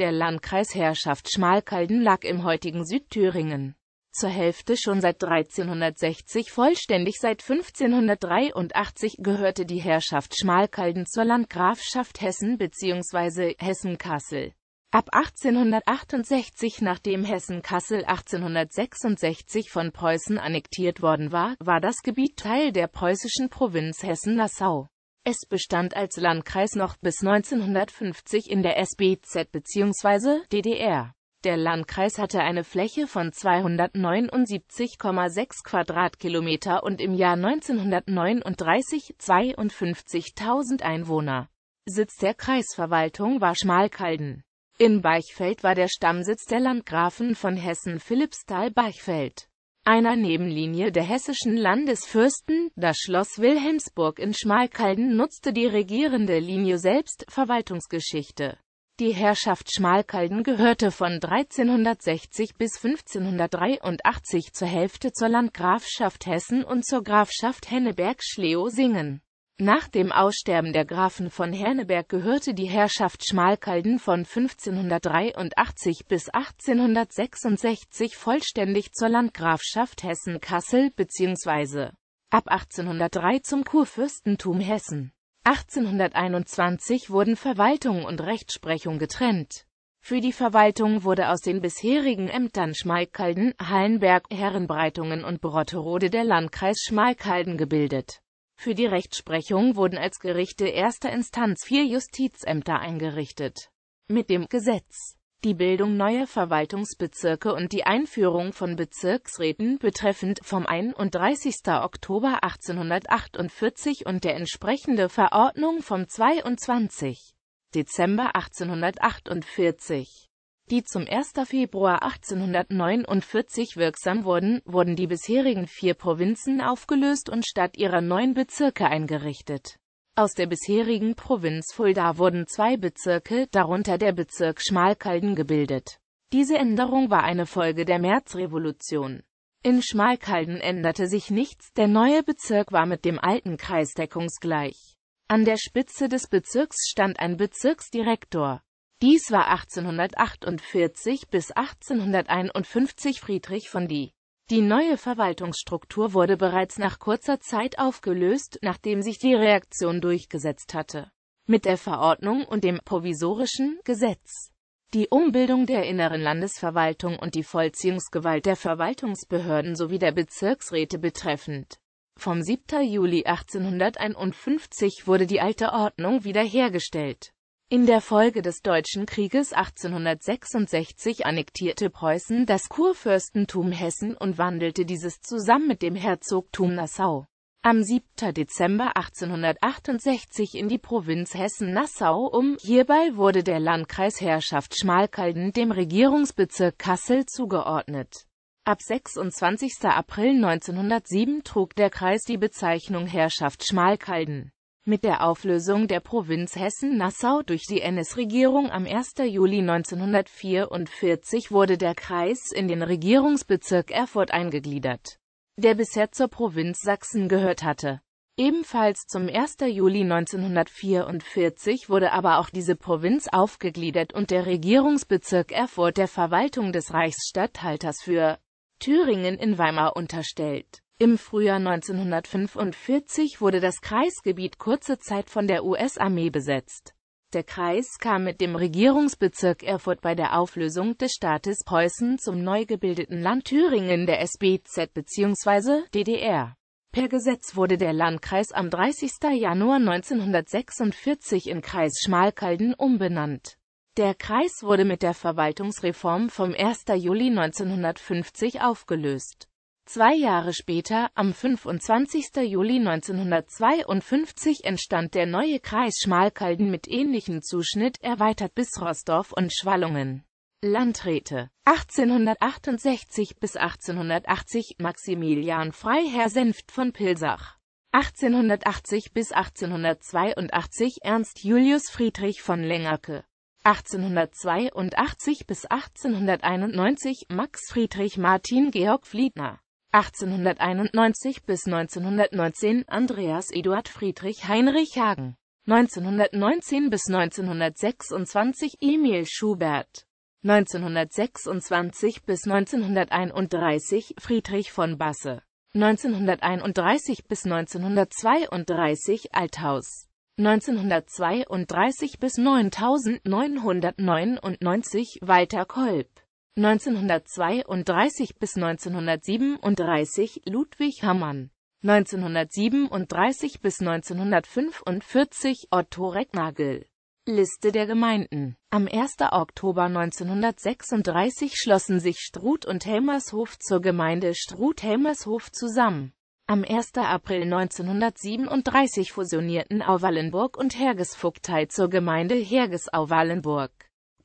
Der Landkreisherrschaft Schmalkalden lag im heutigen Südthüringen. Zur Hälfte schon seit 1360 vollständig seit 1583 gehörte die Herrschaft Schmalkalden zur Landgrafschaft Hessen bzw. Hessen-Kassel. Ab 1868, nachdem Hessen-Kassel 1866 von Preußen annektiert worden war, war das Gebiet Teil der preußischen Provinz Hessen-Nassau. Es bestand als Landkreis noch bis 1950 in der SBZ bzw. DDR. Der Landkreis hatte eine Fläche von 279,6 Quadratkilometer und im Jahr 1939 52.000 Einwohner. Sitz der Kreisverwaltung war Schmalkalden. In Beichfeld war der Stammsitz der Landgrafen von Hessen Philippsthal-Beichfeld einer Nebenlinie der hessischen Landesfürsten. Das Schloss Wilhelmsburg in Schmalkalden nutzte die regierende Linie selbst, Verwaltungsgeschichte. Die Herrschaft Schmalkalden gehörte von 1360 bis 1583 zur Hälfte zur Landgrafschaft Hessen und zur Grafschaft Henneberg-Schlesingen. Nach dem Aussterben der Grafen von Herneberg gehörte die Herrschaft Schmalkalden von 1583 bis 1866 vollständig zur Landgrafschaft Hessen-Kassel bzw. ab 1803 zum Kurfürstentum Hessen. 1821 wurden Verwaltung und Rechtsprechung getrennt. Für die Verwaltung wurde aus den bisherigen Ämtern Schmalkalden, Hallenberg, Herrenbreitungen und Brotterode der Landkreis Schmalkalden gebildet. Für die Rechtsprechung wurden als Gerichte erster Instanz vier Justizämter eingerichtet. Mit dem Gesetz die Bildung neuer Verwaltungsbezirke und die Einführung von Bezirksräten betreffend vom 31. Oktober 1848 und der entsprechende Verordnung vom 22. Dezember 1848 die zum 1. Februar 1849 wirksam wurden, wurden die bisherigen vier Provinzen aufgelöst und statt ihrer neun Bezirke eingerichtet. Aus der bisherigen Provinz Fulda wurden zwei Bezirke, darunter der Bezirk Schmalkalden gebildet. Diese Änderung war eine Folge der Märzrevolution. In Schmalkalden änderte sich nichts, der neue Bezirk war mit dem alten Kreis deckungsgleich. An der Spitze des Bezirks stand ein Bezirksdirektor. Dies war 1848 bis 1851 Friedrich von Die. Die neue Verwaltungsstruktur wurde bereits nach kurzer Zeit aufgelöst, nachdem sich die Reaktion durchgesetzt hatte. Mit der Verordnung und dem provisorischen Gesetz. Die Umbildung der inneren Landesverwaltung und die Vollziehungsgewalt der Verwaltungsbehörden sowie der Bezirksräte betreffend. Vom 7. Juli 1851 wurde die alte Ordnung wiederhergestellt. In der Folge des Deutschen Krieges 1866 annektierte Preußen das Kurfürstentum Hessen und wandelte dieses zusammen mit dem Herzogtum Nassau am 7. Dezember 1868 in die Provinz Hessen-Nassau um. Hierbei wurde der Landkreis Herrschaft Schmalkalden dem Regierungsbezirk Kassel zugeordnet. Ab 26. April 1907 trug der Kreis die Bezeichnung Herrschaft Schmalkalden. Mit der Auflösung der Provinz Hessen-Nassau durch die NS-Regierung am 1. Juli 1944 wurde der Kreis in den Regierungsbezirk Erfurt eingegliedert, der bisher zur Provinz Sachsen gehört hatte. Ebenfalls zum 1. Juli 1944 wurde aber auch diese Provinz aufgegliedert und der Regierungsbezirk Erfurt der Verwaltung des Reichsstatthalters für Thüringen in Weimar unterstellt. Im Frühjahr 1945 wurde das Kreisgebiet kurze Zeit von der US-Armee besetzt. Der Kreis kam mit dem Regierungsbezirk Erfurt bei der Auflösung des Staates Preußen zum neu gebildeten Land Thüringen der SBZ bzw. DDR. Per Gesetz wurde der Landkreis am 30. Januar 1946 in Kreis Schmalkalden umbenannt. Der Kreis wurde mit der Verwaltungsreform vom 1. Juli 1950 aufgelöst. Zwei Jahre später, am 25. Juli 1952, entstand der neue Kreis Schmalkalden mit ähnlichem Zuschnitt, erweitert bis Rossdorf und Schwallungen. Landräte 1868 bis 1880 Maximilian Freiherr Senft von Pilsach 1880 bis 1882 Ernst Julius Friedrich von Lengerke 1882 bis 1891 Max Friedrich Martin Georg Fliedner 1891 bis 1919 Andreas Eduard Friedrich Heinrich Hagen 1919 bis 1926 Emil Schubert 1926 bis 1931 Friedrich von Basse 1931 bis 1932 Althaus 1932 bis 9999 Walter Kolb 1932 bis 1937 Ludwig Hammann 1937 bis 1945 Otto Recknagel Liste der Gemeinden Am 1. Oktober 1936 schlossen sich Struth und Helmershof zur Gemeinde Struth-Helmershof zusammen. Am 1. April 1937 fusionierten Auwallenburg und Hergesvogtei zur Gemeinde Hergesauwallenburg.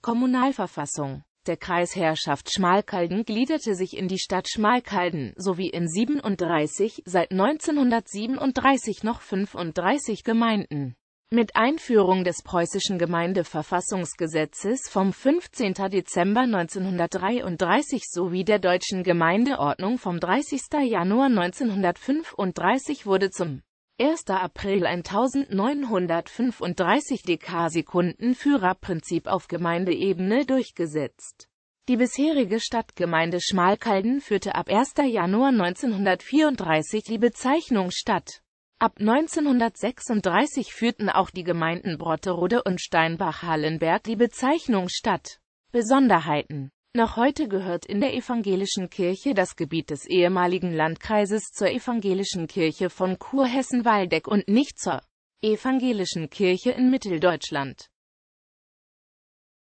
Kommunalverfassung der Kreisherrschaft Schmalkalden gliederte sich in die Stadt Schmalkalden sowie in 37, seit 1937 noch 35 Gemeinden. Mit Einführung des preußischen Gemeindeverfassungsgesetzes vom 15. Dezember 1933 sowie der deutschen Gemeindeordnung vom 30. Januar 1935 wurde zum 1. April 1935 Dekasekunden-Führerprinzip auf Gemeindeebene durchgesetzt. Die bisherige Stadtgemeinde Schmalkalden führte ab 1. Januar 1934 die Bezeichnung Stadt. Ab 1936 führten auch die Gemeinden Brotterode und Steinbach-Hallenberg die Bezeichnung Stadt. Besonderheiten noch heute gehört in der evangelischen Kirche das Gebiet des ehemaligen Landkreises zur evangelischen Kirche von Kurhessen-Waldeck und nicht zur evangelischen Kirche in Mitteldeutschland.